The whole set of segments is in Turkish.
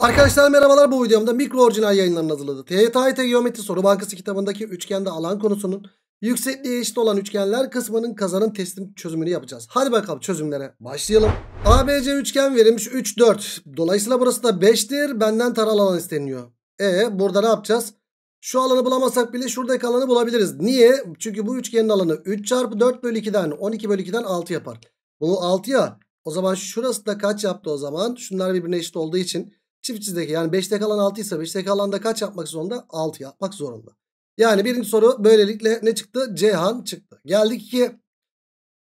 Arkadaşlar merhabalar bu videomda mikro orijinal yayınların hazırladığı TYT Geometri Soru Bankası kitabındaki üçgende alan konusunun yüksekliğe eşit olan üçgenler kısmının kazanın testinin çözümünü yapacağız. Hadi bakalım çözümlere başlayalım. ABC üçgen verilmiş 3 4. Dolayısıyla burası da 5'tir. Benden taral alan isteniyor. E burada ne yapacağız? Şu alanı bulamazsak bile şuradaki alanı bulabiliriz. Niye? Çünkü bu üçgenin alanı 3 çarpı 4 bölü 2'den 12 bölü 2'den 6 yapar. Bu 6 ya. O zaman şurası da kaç yaptı o zaman? Şunlar birbirine eşit olduğu için Çift çizdeki yani 5'te kalan 6 ise 5'te kalan da kaç yapmak zorunda? 6 yapmak zorunda. Yani birinci soru böylelikle ne çıktı? Cihan çıktı. Geldik ki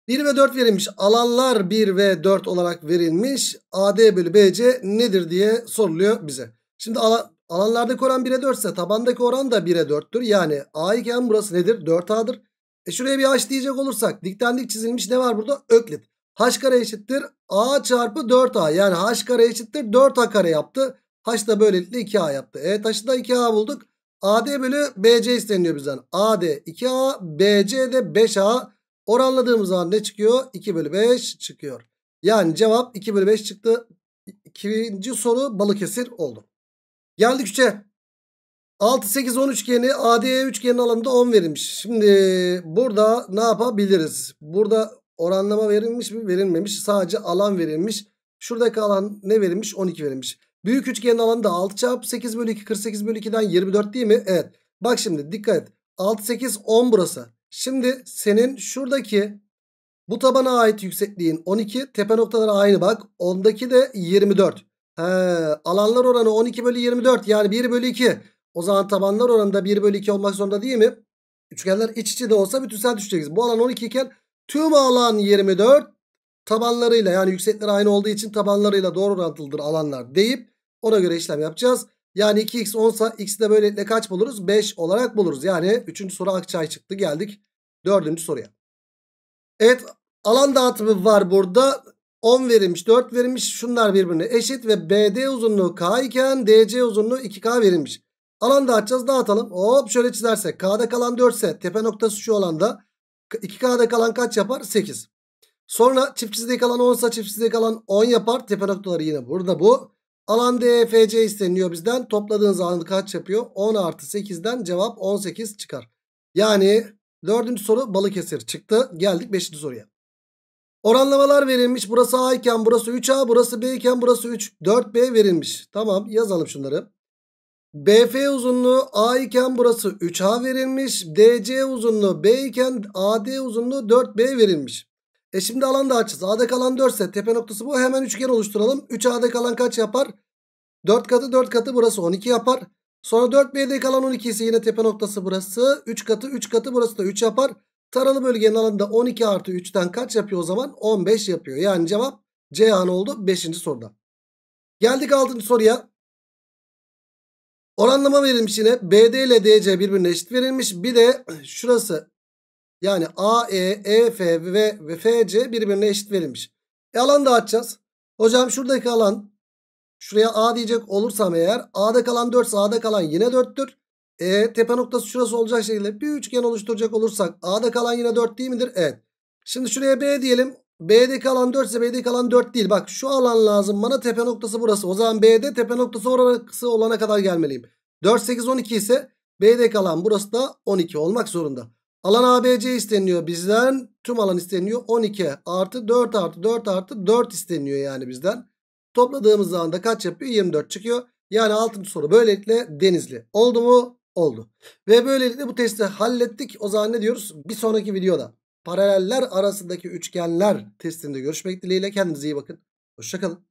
1 ve 4 verilmiş. Alanlar 1 ve 4 olarak verilmiş. AD bölü BC nedir diye soruluyor bize. Şimdi alan, alanlardaki oran 1'e 4 ise tabandaki oran da 1'e 4'tür. Yani A iken burası nedir? 4A'dır. E şuraya bir H diyecek olursak dikten dik çizilmiş ne var burada? Öklit h kare eşittir a çarpı 4a. Yani h kare eşittir 4a kare yaptı. H da böylelikle 2a yaptı. E taşı da 2a bulduk. AD bölü BC isteniyor bizden. AD 2A, BC de 5A. Oranladığımız zaman ne çıkıyor? 2 bölü 5 çıkıyor. Yani cevap 2 bölü 5 çıktı. İkinci soru Balıkesir oldu. Geldik 3'e. 6, 8, 10 üçgeni AD e üçgenin alanında 10 verilmiş. Şimdi burada ne yapabiliriz? Burada Oranlama verilmiş mi? Verilmemiş. Sadece alan verilmiş. Şuradaki alan ne verilmiş? 12 verilmiş. Büyük üçgenin alanı da 6 çarpı 8 bölü 2. 48 bölü 2'den 24 değil mi? Evet. Bak şimdi dikkat et. 6, 8, 10 burası. Şimdi senin şuradaki bu tabana ait yüksekliğin 12. Tepe noktaları aynı bak. Ondaki de 24. He, alanlar oranı 12 bölü 24. Yani 1 bölü 2. O zaman tabanlar oranında 1 bölü 2 olmak zorunda değil mi? Üçgenler iç içe de olsa bütünsel düşeceğiz. Bu alan 12 iken Tüm alan 24 tabanlarıyla yani yüksekler aynı olduğu için tabanlarıyla doğru orantılıdır alanlar deyip ona göre işlem yapacağız. Yani 2x 10 sa x'i de böylelikle kaç buluruz? 5 olarak buluruz. Yani 3. soru Akçay çıktı geldik 4. soruya. Evet alan dağıtımı var burada. 10 verilmiş 4 verilmiş şunlar birbirine eşit ve BD uzunluğu K iken DC uzunluğu 2K verilmiş. Alan dağıtacağız dağıtalım. Hop şöyle çizersek K'da kalan 4 ise tepe noktası şu alanda 2K'da kalan kaç yapar? 8. Sonra çift çiftçide kalan 10 ise çiftçide kalan 10 yapar. Tepe noktaları yine burada bu. Alan DFC isteniyor bizden. Topladığınız alanı kaç yapıyor? 10 artı 8'den cevap 18 çıkar. Yani dördüncü soru Balıkesir çıktı. Geldik beşinci soruya. Oranlamalar verilmiş. Burası A iken burası 3A, burası B iken burası 3, 4B verilmiş. Tamam yazalım şunları. BF uzunluğu A iken burası 3A verilmiş. DC uzunluğu B iken AD uzunluğu 4B verilmiş. E şimdi alan da açız. A'da kalan 4 ise tepe noktası bu. Hemen üçgen oluşturalım. 3A'da kalan kaç yapar? 4 katı 4 katı burası 12 yapar. Sonra 4B'de kalan 12 ise yine tepe noktası burası. 3 katı 3 katı burası da 3 yapar. Taralı bölgenin alanında 12 artı 3'ten kaç yapıyor o zaman? 15 yapıyor. Yani cevap C an oldu 5. soruda. Geldik 6. soruya. Oranlama verilmiş yine. BD ile DC birbirine eşit verilmiş. Bir de şurası yani AE, EF ve, ve FC birbirine eşit verilmiş. E alan dağıtacağız. Hocam şuradaki alan şuraya A diyecek olursam eğer A'da kalan 4 A'da kalan yine 4'tür. E tepe noktası şurası olacak şekilde bir üçgen oluşturacak olursak A'da kalan yine 4 değil midir? Evet. Şimdi şuraya B diyelim. B'deki alan 4 ise B'deki alan 4 değil. Bak şu alan lazım bana tepe noktası burası. O zaman B'de tepe noktası orası olana kadar gelmeliyim. 4, 8, 12 ise B'deki alan burası da 12 olmak zorunda. Alan ABC isteniyor bizden. Tüm alan isteniyor. 12 artı 4 artı 4 artı 4 isteniyor yani bizden. Topladığımız zaman da kaç yapıyor? 24 çıkıyor. Yani 6. soru böylelikle denizli. Oldu mu? Oldu. Ve böylelikle bu testi hallettik. O zaman ne diyoruz? Bir sonraki videoda paraleller arasındaki üçgenler testinde görüşmek dileğiyle. Kendinize iyi bakın. Hoşçakalın.